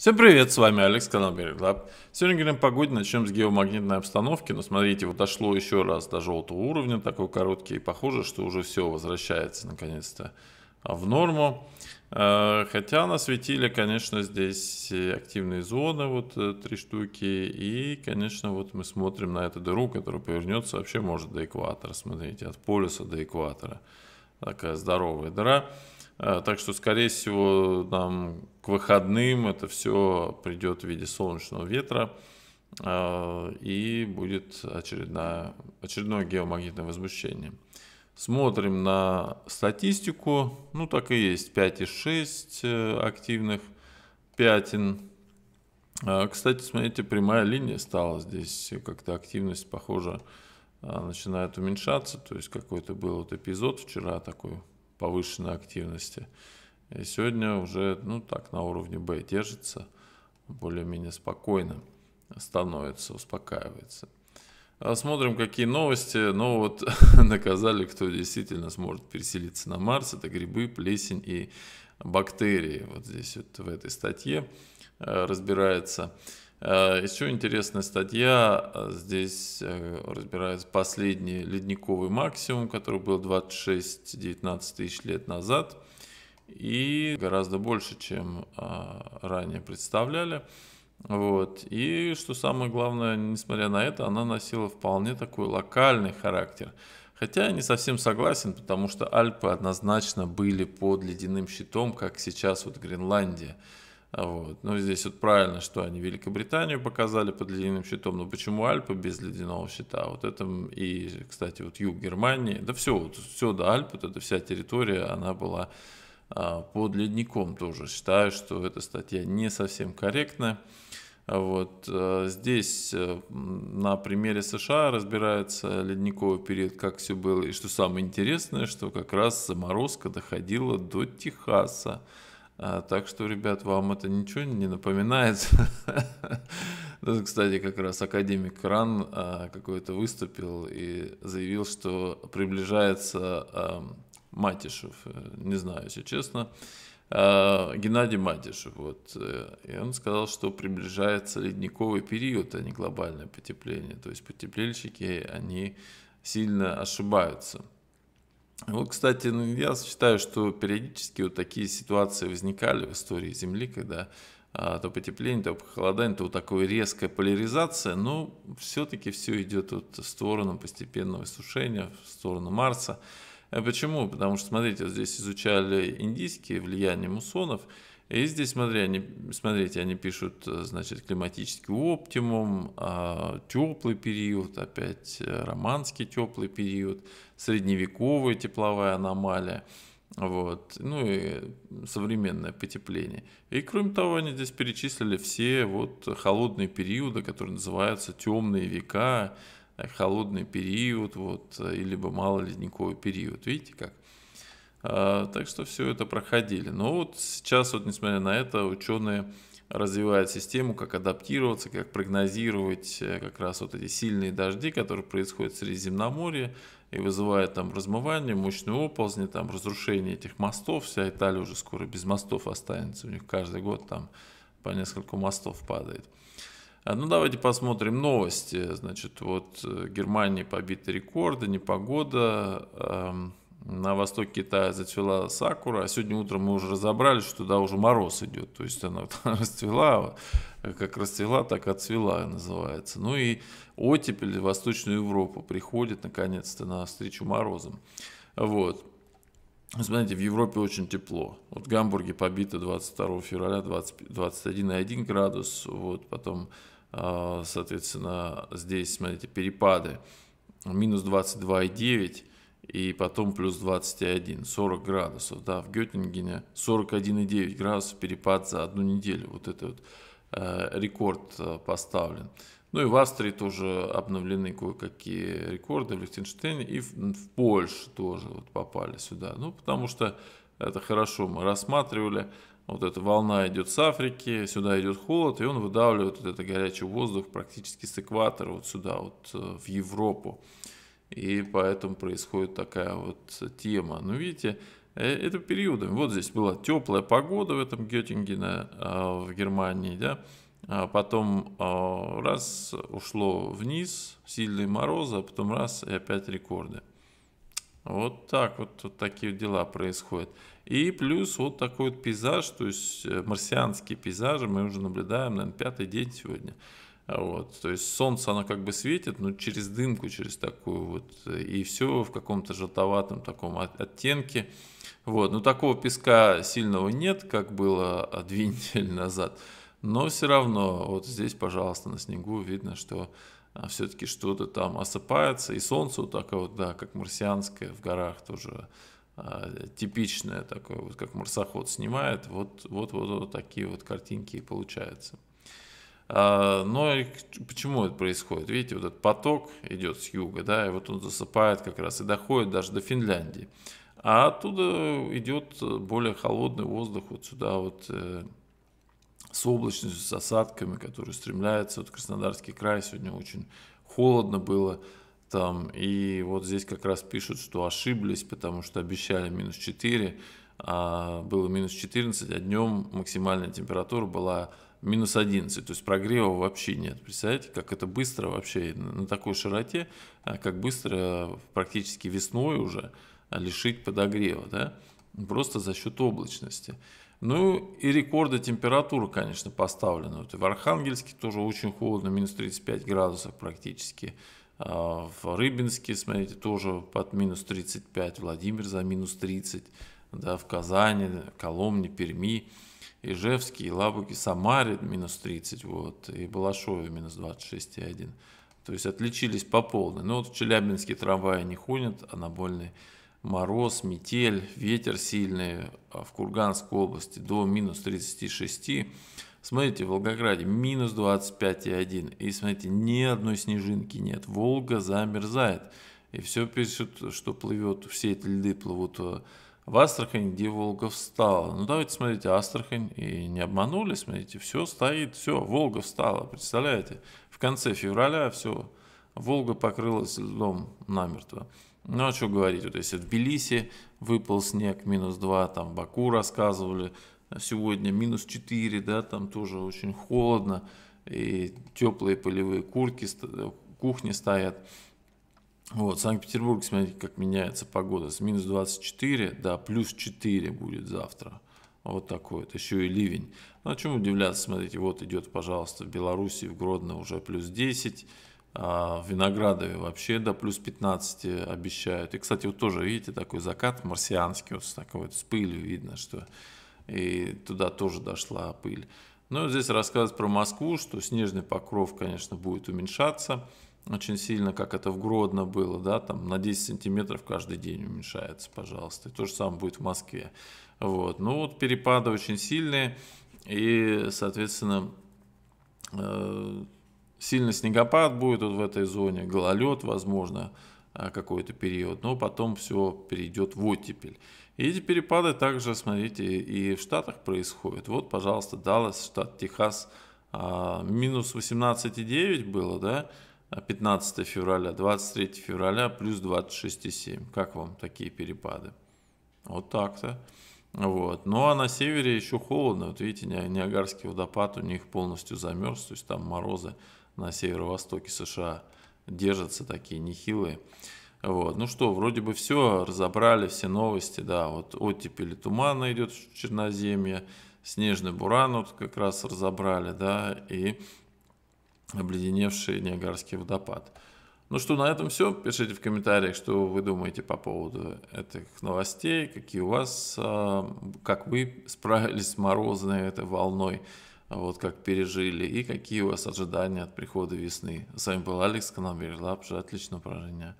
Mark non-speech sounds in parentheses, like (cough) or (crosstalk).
Всем привет, с вами Алекс, канал Береглаб. Сегодня говорим о погоде, начнем с геомагнитной обстановки, но ну, смотрите, вот дошло еще раз до желтого уровня, такой короткий, и похоже, что уже все возвращается наконец-то в норму. Э, хотя насветили, конечно, здесь активные зоны, вот э, три штуки, и, конечно, вот мы смотрим на эту дыру, которая повернется вообще может до экватора, смотрите, от полюса до экватора, такая здоровая дыра. Э, так что, скорее всего, там, к выходным это все придет в виде солнечного ветра э, и будет очередное, очередное геомагнитное возмущение. Смотрим на статистику. Ну, так и есть. 5,6 э, активных пятен. Кстати, смотрите, прямая линия стала здесь. Как-то активность, похоже, начинает уменьшаться. То есть какой-то был вот эпизод вчера такой повышенной активности. И сегодня уже, ну так, на уровне Б держится, более-менее спокойно становится, успокаивается. Смотрим, какие новости. Ну вот, (laughs) наказали, кто действительно сможет переселиться на Марс. Это грибы, плесень и бактерии. Вот здесь вот в этой статье э, разбирается. Э, Еще интересная статья, э, здесь э, разбирается последний ледниковый максимум, который был 26-19 тысяч лет назад и гораздо больше, чем ранее представляли. Вот. И что самое главное, несмотря на это, она носила вполне такой локальный характер. Хотя я не совсем согласен, потому что Альпы однозначно были под ледяным щитом, как сейчас вот Гренландия. Вот. Но ну, здесь вот правильно, что они Великобританию показали под ледяным щитом, но почему Альпы без ледяного щита? Вот это и, кстати, вот юг Германии, да все, вот, все до Альп, вот эта вся территория, она была а, под ледником тоже. Считаю, что эта статья не совсем корректна. Вот э, здесь э, на примере США разбирается ледниковый период, как все было. И что самое интересное, что как раз заморозка доходила до Техаса. А, так что, ребят, вам это ничего не напоминает. (laughs) Ну, кстати, как раз академик Кран а, какой-то выступил и заявил, что приближается а, Матишев. Э, не знаю, если честно. Геннадий Матишев. Вот. Э, и он сказал, что приближается ледниковый период, а не глобальное потепление. То есть потеплельщики, они сильно ошибаются. Вот, кстати, ну, я считаю, что периодически вот такие ситуации возникали в истории Земли, когда а, то потепление, то похолодание, то вот такая резкая поляризация, но все-таки все идет вот в сторону постепенного иссушения, в сторону Марса. Э, почему? Потому что, смотрите, вот здесь изучали индийские влияние мусонов – и здесь, смотри, они, смотрите, они пишут, э, значит, климатический оптимум, а, теплый период, опять э, романский теплый период, средневековая тепловая аномалия, вот, ну и современное потепление. И кроме того, они здесь перечислили все вот холодные периоды, которые называются темные века, холодный период, вот, э, либо малоледниковый период. Видите как? А, так что все это проходили. Но вот сейчас, вот, несмотря на это, ученые развивают систему, как адаптироваться, как прогнозировать э, как раз вот эти сильные дожди, которые происходят в Средиземноморье и вызывают там размывание, мощные оползни, там разрушение этих мостов. Вся Италия уже скоро без мостов останется. У них каждый год там по несколько мостов падает. А, ну, давайте посмотрим новости. Значит, вот э, Германии побиты рекорды, непогода. Эм, на восток Китая зацвела сакура, а сегодня утром мы уже разобрались, что туда уже мороз идет, то есть она (laughs) расцвела, как расцвела, так отцвела называется. Ну и оттепель в Восточную Европу приходит наконец-то на встречу морозом. Вот. Смотрите, в Европе очень тепло. Вот в Гамбурге побито 22 февраля 21,1 градус. Вот потом, а, соответственно, здесь, смотрите, перепады. Минус 22,9 и потом плюс 21, 40 градусов, да, в Геттингене 41,9 градусов перепад за одну неделю, вот этот вот э, рекорд э, поставлен. Ну и в Австрии тоже обновлены кое-какие рекорды, в Лихтенштейне и в, в Польше тоже вот попали сюда, ну потому что это хорошо мы рассматривали, вот эта волна идет с Африки, сюда идет холод, и он выдавливает вот этот горячий воздух практически с экватора вот сюда, вот э, в Европу и поэтому происходит такая вот тема. Ну, видите, э, это периодами. Вот здесь была теплая погода в этом Геттингене, а, в Германии, да, а потом а, раз ушло вниз, сильные морозы, а потом раз и опять рекорды. Вот так вот, вот такие дела происходят. И плюс вот такой вот пейзаж, то есть э, марсианские пейзажи мы уже наблюдаем, наверное, пятый день сегодня. Вот. То есть солнце, оно как бы светит, но через дымку, через такую вот, э, и все в каком-то желтоватом таком оттенке. Вот. Но такого песка сильного нет, как было а, две (laughs) недели назад. Но все равно, вот здесь, пожалуйста, на снегу видно, что а, все-таки что-то там осыпается. И солнце вот такое вот, да, как марсианское в горах тоже а, типичное такое, вот как марсоход снимает. Вот, вот, вот, вот такие вот картинки и получаются. А, но почему это происходит? Видите, вот этот поток идет с юга, да, и вот он засыпает как раз и доходит даже до Финляндии. А оттуда идет более холодный воздух вот сюда вот э, с облачностью, с осадками, которые стремляются. Вот Краснодарский край сегодня очень холодно было там. И вот здесь как раз пишут, что ошиблись, потому что обещали минус 4, а было минус 14, а днем максимальная температура была минус 11, то есть прогрева вообще нет. Представляете, как это быстро вообще на такой широте, а как быстро практически весной уже лишить подогрева, да, просто за счет облачности. Ну и рекорды температуры, конечно, поставлены. Вот в Архангельске тоже очень холодно, минус 35 градусов практически. А в Рыбинске, смотрите, тоже под минус 35, Владимир за минус 30, да, в Казани, Коломне, Перми. Ижевский, и Лабуге, Самаре минус 30, вот, и Балашове минус 26,1. То есть отличились по полной. Но ну, вот в Челябинске трамваи не ходят, больный мороз, метель, ветер сильный. А в Курганской области до минус 36. Смотрите, в Волгограде минус 25,1. И смотрите, ни одной снежинки нет. Волга замерзает. И все пишут, что плывет, все эти льды плывут а, в Астрахань Волга встала. Ну, давайте, смотрите, Астрахань, и не обманули, смотрите, все стоит, все, Волга встала, представляете? В конце февраля все, Волга покрылась льдом намертво. Ну, а что говорить, вот если в Тбилиси выпал снег, минус 2, там, Баку рассказывали, сегодня минус 4, да, там тоже очень холодно, и теплые полевые куртки, кухни стоят. Вот, Санкт-Петербург, смотрите, как меняется погода. С минус 24 до плюс 4 будет завтра. Вот такой вот, еще и ливень. Ну, о а чем удивляться, смотрите, вот идет, пожалуйста, в Беларуси, в Гродно уже плюс 10, а в Виноградове вообще до плюс 15 обещают. И, кстати, вот тоже, видите, такой закат марсианский, вот с такой вот с пылью видно, что и туда тоже дошла пыль. Ну, здесь рассказывать про Москву, что снежный покров, конечно, будет уменьшаться очень сильно, как это в Гродно было, да, там на 10 сантиметров каждый день уменьшается, пожалуйста. И то же самое будет в Москве. Вот. Ну вот перепады очень сильные, и, соответственно, э, сильный снегопад будет вот в этой зоне, гололед, возможно, э, какой-то период, но потом все перейдет в оттепель. И эти перепады также, смотрите, и в Штатах происходят. Вот, пожалуйста, Даллас, штат Техас, а, минус 18,9 было, да, 15 февраля, 23 февраля плюс 26,7. Как вам такие перепады? Вот так-то. Вот. Ну а на севере еще холодно. Вот видите, Ниагарский водопад у них полностью замерз. То есть там морозы на северо-востоке США держатся такие нехилые. Вот. Ну что, вроде бы все, разобрали все новости, да, вот оттепель тумана идет в Черноземье, снежный буран вот как раз разобрали, да, и обледеневший Ниагарский водопад. Ну что, на этом все. Пишите в комментариях, что вы думаете по поводу этих новостей, какие у вас, а, как вы справились с морозной этой волной, вот как пережили, и какие у вас ожидания от прихода весны. С вами был Алекс, канал Бережлап. Отличного поражения.